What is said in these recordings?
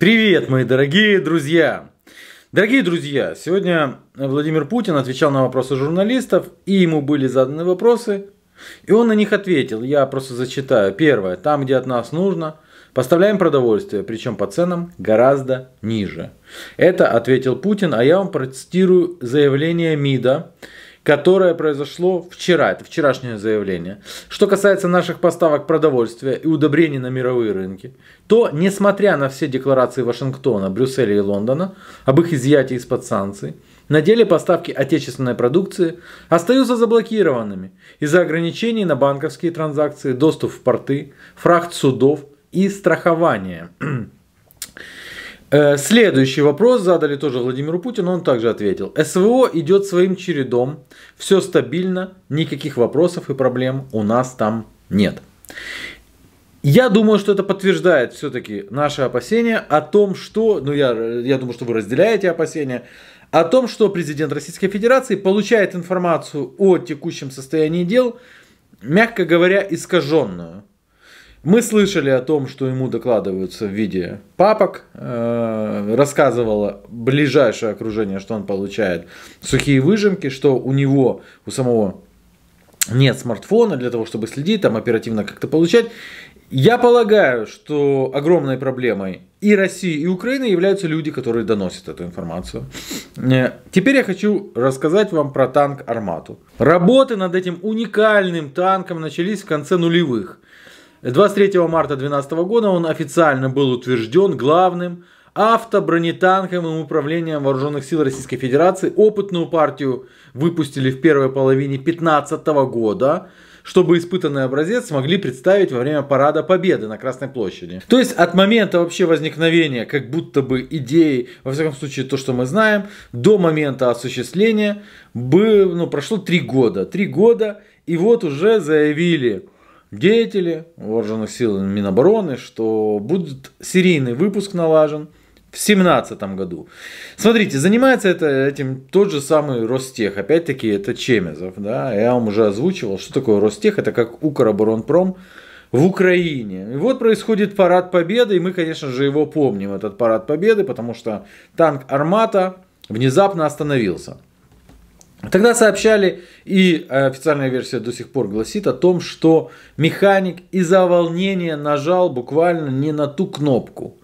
Привет, мои дорогие друзья! Дорогие друзья, сегодня Владимир Путин отвечал на вопросы журналистов, и ему были заданы вопросы, и он на них ответил. Я просто зачитаю. Первое. Там, где от нас нужно, поставляем продовольствие, причем по ценам гораздо ниже. Это ответил Путин, а я вам процитирую заявление МИДа которое произошло вчера, это вчерашнее заявление. Что касается наших поставок продовольствия и удобрений на мировые рынки, то, несмотря на все декларации Вашингтона, Брюсселя и Лондона об их изъятии из-под санкций, на деле поставки отечественной продукции остаются заблокированными из-за ограничений на банковские транзакции, доступ в порты, фрахт судов и страхование. Э, следующий вопрос задали тоже Владимиру Путину, он также ответил. СВО идет своим чередом, все стабильно, никаких вопросов и проблем у нас там нет. Я думаю, что это подтверждает все-таки наши опасения о том, что, ну я, я думаю, что вы разделяете опасения, о том, что президент Российской Федерации получает информацию о текущем состоянии дел, мягко говоря, искаженную. Мы слышали о том, что ему докладываются в виде папок, э, рассказывало ближайшее окружение, что он получает сухие выжимки, что у него, у самого нет смартфона для того, чтобы следить, там оперативно как-то получать. Я полагаю, что огромной проблемой и России, и Украины являются люди, которые доносят эту информацию. Э, теперь я хочу рассказать вам про танк Армату. Работы над этим уникальным танком начались в конце нулевых. 23 марта 2012 года он официально был утвержден главным автобронетанком и управлением вооруженных сил Российской Федерации. Опытную партию выпустили в первой половине 2015 года, чтобы испытанный образец смогли представить во время парада Победы на Красной площади. То есть от момента вообще возникновения как будто бы идеи, во всяком случае то, что мы знаем, до момента осуществления было, ну, прошло три года. Три года и вот уже заявили деятели вооруженных сил Минобороны, что будет серийный выпуск налажен в 2017 году. Смотрите, занимается это, этим тот же самый Ростех. Опять-таки, это Чемезов. Да? Я вам уже озвучивал, что такое Ростех. Это как Укроборонпром в Украине. И вот происходит парад победы, и мы, конечно же, его помним, этот парад победы, потому что танк «Армата» внезапно остановился – Тогда сообщали, и э, официальная версия до сих пор гласит о том, что механик из-за волнения нажал буквально не на ту кнопку.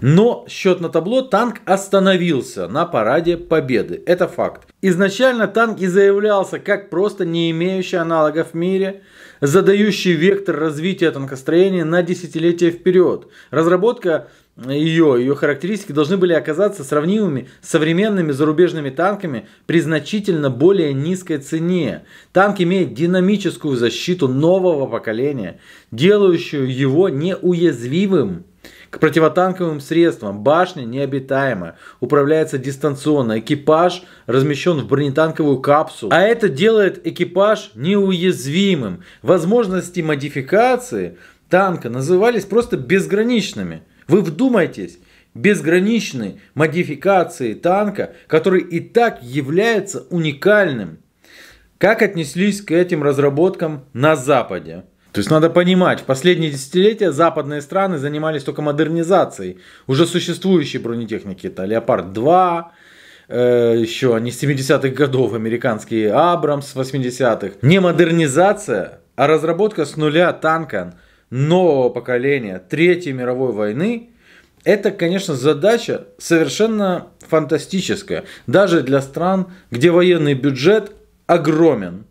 Но счет на табло танк остановился на параде победы. Это факт. Изначально танк и заявлялся как просто не имеющий аналогов в мире, задающий вектор развития танкостроения на десятилетия вперед. Разработка ее, ее характеристики должны были оказаться сравнимыми с современными зарубежными танками при значительно более низкой цене. Танк имеет динамическую защиту нового поколения, делающую его неуязвимым к противотанковым средствам башня необитаема, управляется дистанционно, экипаж размещен в бронетанковую капсулу, а это делает экипаж неуязвимым. Возможности модификации танка назывались просто безграничными. Вы вдумайтесь, безграничной модификации танка, который и так является уникальным. Как отнеслись к этим разработкам на Западе? То есть надо понимать, в последние десятилетия западные страны занимались только модернизацией уже существующей бронетехники. Это «Леопард-2», э, еще не 70-х годов, американские «Абрамс» 80-х. Не модернизация, а разработка с нуля танка нового поколения Третьей мировой войны – это, конечно, задача совершенно фантастическая, даже для стран, где военный бюджет огромен.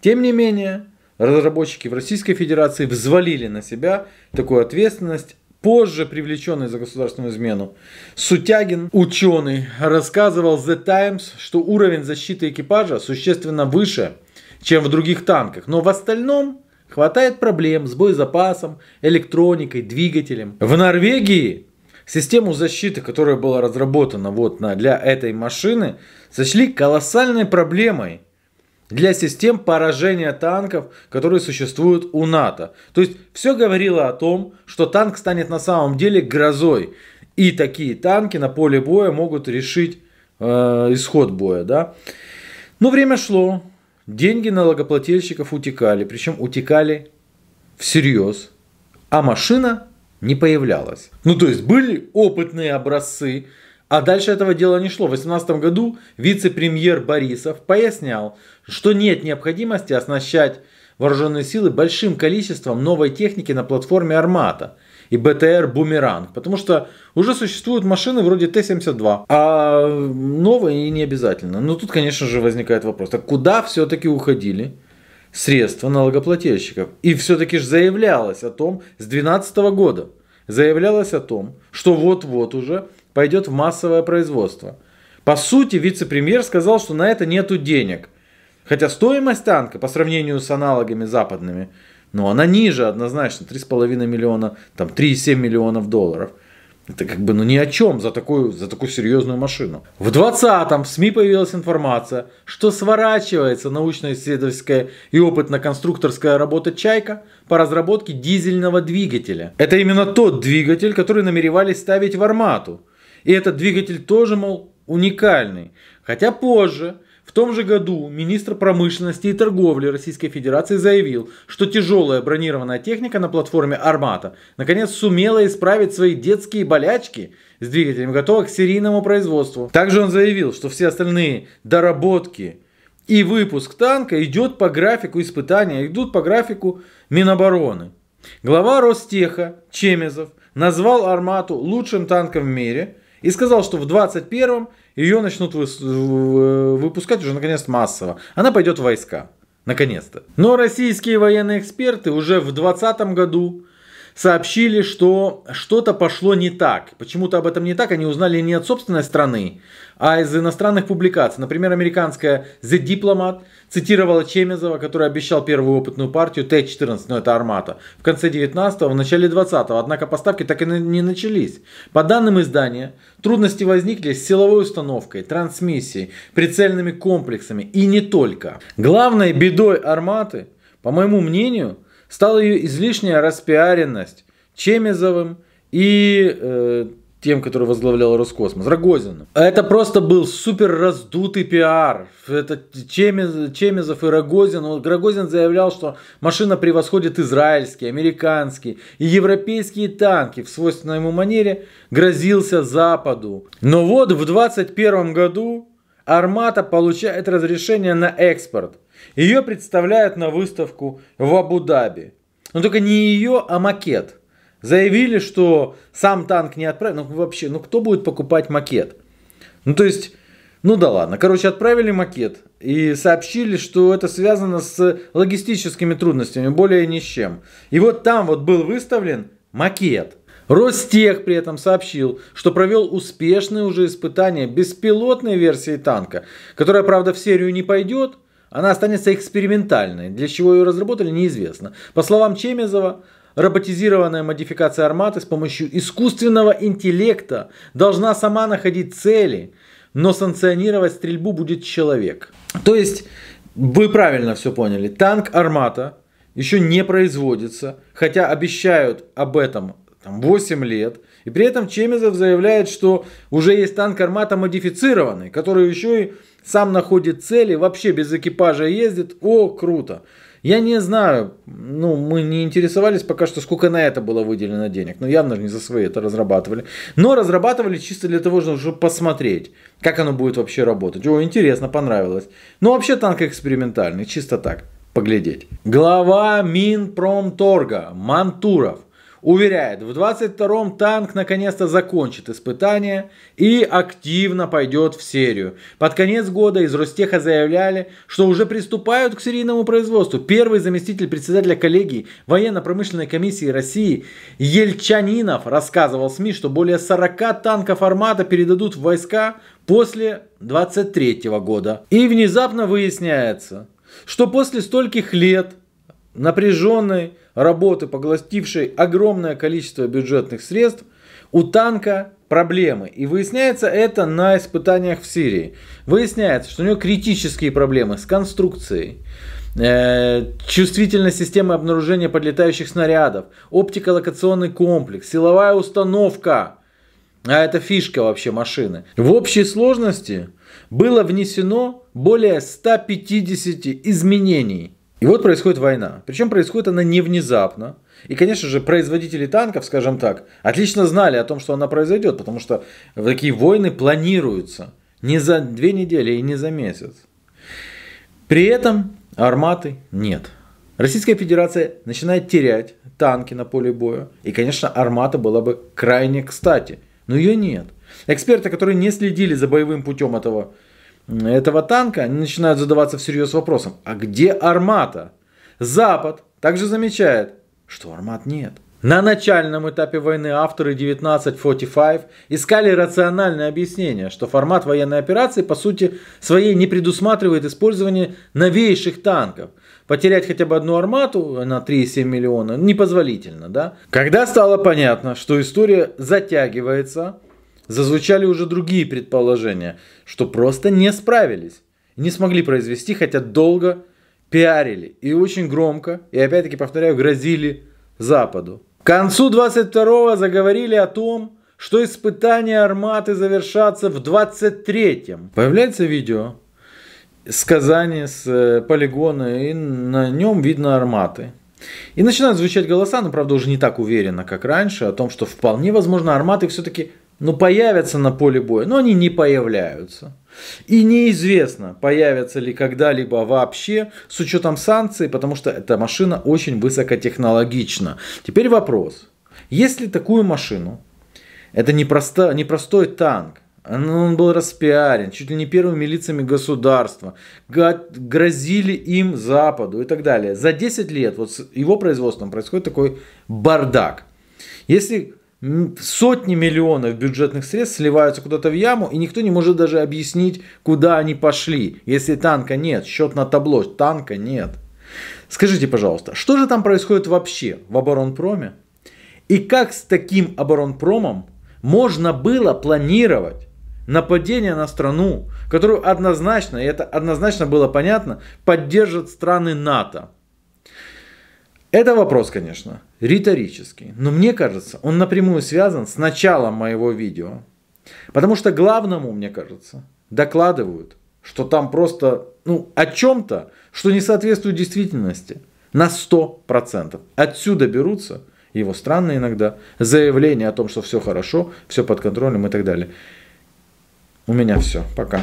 Тем не менее, разработчики в Российской Федерации взвалили на себя такую ответственность, позже привлеченный за государственную измену. Сутягин, ученый, рассказывал The Times, что уровень защиты экипажа существенно выше, чем в других танках, но в остальном хватает проблем с боезапасом, электроникой, двигателем. В Норвегии Систему защиты, которая была разработана вот на, для этой машины, сочли колоссальной проблемой – для систем поражения танков, которые существуют у НАТО. То есть все говорило о том, что танк станет на самом деле грозой. И такие танки на поле боя могут решить э, исход боя. Да? Но время шло, деньги налогоплательщиков утекали, причем утекали всерьез, а машина не появлялась. Ну то есть были опытные образцы, а дальше этого дела не шло. В 2018 году вице-премьер Борисов пояснял, что нет необходимости оснащать вооруженные силы большим количеством новой техники на платформе «Армата» и БТР «Бумеранг», потому что уже существуют машины вроде Т-72, а новые не обязательно. Но тут, конечно же, возникает вопрос, а куда все-таки уходили средства налогоплательщиков? И все-таки же заявлялось о том с 2012 года, заявлялось о том, что вот-вот уже пойдет в массовое производство. По сути, вице-премьер сказал, что на это нету денег – Хотя стоимость танка по сравнению с аналогами западными, ну она ниже однозначно, 3,5 миллиона, там 3,7 миллионов долларов. Это как бы ну ни о чем за такую, за такую серьезную машину. В 20-м в СМИ появилась информация, что сворачивается научно-исследовательская и опытно-конструкторская работа «Чайка» по разработке дизельного двигателя. Это именно тот двигатель, который намеревались ставить в «Армату». И этот двигатель тоже, мол, уникальный. Хотя позже в том же году министр промышленности и торговли Российской Федерации заявил, что тяжелая бронированная техника на платформе «Армата» наконец сумела исправить свои детские болячки с двигателем, готова к серийному производству. Также он заявил, что все остальные доработки и выпуск танка идет по графику испытания, идут по графику Минобороны. Глава Ростеха Чемезов назвал «Армату» лучшим танком в мире и сказал, что в 21-м ее начнут э, выпускать уже наконец массово. Она пойдет в войска. Наконец-то. Но российские военные эксперты уже в 2020 году сообщили, что что-то пошло не так. Почему-то об этом не так они узнали не от собственной страны, а из иностранных публикаций. Например, американская The Diplomat цитировала Чемезова, который обещал первую опытную партию Т-14, но это армата, в конце 19-го, в начале 20-го. Однако поставки так и не начались. По данным издания, трудности возникли с силовой установкой, трансмиссией, прицельными комплексами и не только. Главной бедой арматы, по моему мнению, стала ее излишняя распиаренность Чемезовым и э, тем, который возглавлял Роскосмос, Рогозиным. Это просто был супер раздутый пиар. Это Чемез, Чемезов и Рогозин. Рогозин заявлял, что машина превосходит израильские, американские и европейские танки. В свойственной ему манере грозился Западу. Но вот в 2021 году Армата получает разрешение на экспорт – ее представляют на выставку в Абу-Даби. Но ну, только не ее, а макет. Заявили, что сам танк не отправили. Ну вообще, ну кто будет покупать макет? Ну то есть, ну да ладно. Короче, отправили макет и сообщили, что это связано с логистическими трудностями, более ни с чем. И вот там вот был выставлен макет. Ростех при этом сообщил, что провел успешные уже испытания беспилотной версии танка, которая, правда, в серию не пойдет, она останется экспериментальной. Для чего ее разработали, неизвестно. По словам Чемезова, роботизированная модификация арматы с помощью искусственного интеллекта должна сама находить цели, но санкционировать стрельбу будет человек. То есть, вы правильно все поняли. Танк армата еще не производится, хотя обещают об этом там, 8 лет. И при этом Чемезов заявляет, что уже есть танк армата модифицированный, который еще и сам находит цели, вообще без экипажа ездит. О, круто! Я не знаю, ну, мы не интересовались пока что, сколько на это было выделено денег. Но ну, явно же не за свои это разрабатывали. Но разрабатывали чисто для того, чтобы посмотреть, как оно будет вообще работать. О, интересно, понравилось. Ну, вообще танк экспериментальный, чисто так, поглядеть. Глава Минпромторга Мантуров Уверяет, в 22-м танк наконец-то закончит испытания и активно пойдет в серию. Под конец года из Ростеха заявляли, что уже приступают к серийному производству. Первый заместитель председателя коллегии военно-промышленной комиссии России Ельчанинов рассказывал СМИ, что более 40 танков «Армата» передадут в войска после 23 -го года. И внезапно выясняется, что после стольких лет напряженной работы, поглотившей огромное количество бюджетных средств, у танка проблемы. И выясняется это на испытаниях в Сирии. Выясняется, что у него критические проблемы с конструкцией, э, чувствительность системы обнаружения подлетающих снарядов, оптико-локационный комплекс, силовая установка. А это фишка вообще машины. В общей сложности было внесено более 150 изменений – и вот происходит война. Причем происходит она не внезапно. И, конечно же, производители танков, скажем так, отлично знали о том, что она произойдет, потому что такие войны планируются не за две недели и не за месяц. При этом арматы нет. Российская Федерация начинает терять танки на поле боя. И, конечно, армата была бы крайне кстати, но ее нет. Эксперты, которые не следили за боевым путем этого этого танка, они начинают задаваться всерьез вопросом, а где армата? Запад также замечает, что армат нет. На начальном этапе войны авторы 1945 искали рациональное объяснение, что формат военной операции по сути своей не предусматривает использование новейших танков. Потерять хотя бы одну армату на 3,7 миллиона непозволительно. Да? Когда стало понятно, что история затягивается, Зазвучали уже другие предположения, что просто не справились, не смогли произвести, хотя долго пиарили и очень громко, и опять-таки, повторяю, грозили Западу. К концу 22-го заговорили о том, что испытания арматы завершатся в 23-м. Появляется видео с Казани, с э, полигона, и на нем видно арматы. И начинают звучать голоса, но правда уже не так уверенно, как раньше, о том, что вполне возможно арматы все-таки ну, появятся на поле боя, но они не появляются. И неизвестно, появятся ли когда-либо вообще с учетом санкций, потому что эта машина очень высокотехнологична. Теперь вопрос. Если такую машину, это непросто, непростой танк, он был распиарен чуть ли не первыми лицами государства, грозили им Западу и так далее. За 10 лет вот с его производством происходит такой бардак. Если сотни миллионов бюджетных средств сливаются куда-то в яму, и никто не может даже объяснить, куда они пошли, если танка нет, счет на табло, танка нет. Скажите, пожалуйста, что же там происходит вообще в оборонпроме? И как с таким оборонпромом можно было планировать нападение на страну, которую однозначно, и это однозначно было понятно, поддержат страны НАТО? Это вопрос, конечно, риторический, но мне кажется, он напрямую связан с началом моего видео. Потому что главному, мне кажется, докладывают, что там просто ну, о чем-то, что не соответствует действительности на 100%. Отсюда берутся его странные иногда заявления о том, что все хорошо, все под контролем и так далее. У меня все. Пока.